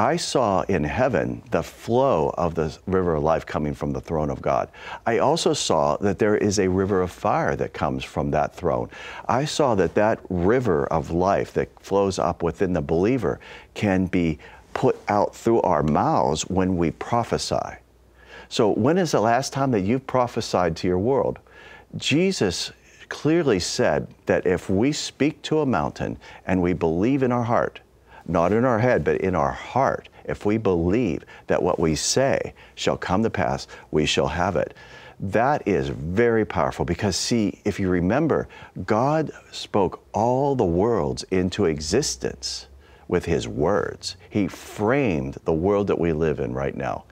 I saw in heaven the flow of the river of life coming from the throne of God. I also saw that there is a river of fire that comes from that throne. I saw that that river of life that flows up within the believer can be put out through our mouths when we prophesy. So, when is the last time that you prophesied to your world? Jesus clearly said that if we speak to a mountain and we believe in our heart, not in our head, but in our heart, if we believe that what we say shall come to pass, we shall have it. That is very powerful because, see, if you remember, God spoke all the worlds into existence with His words. He framed the world that we live in right now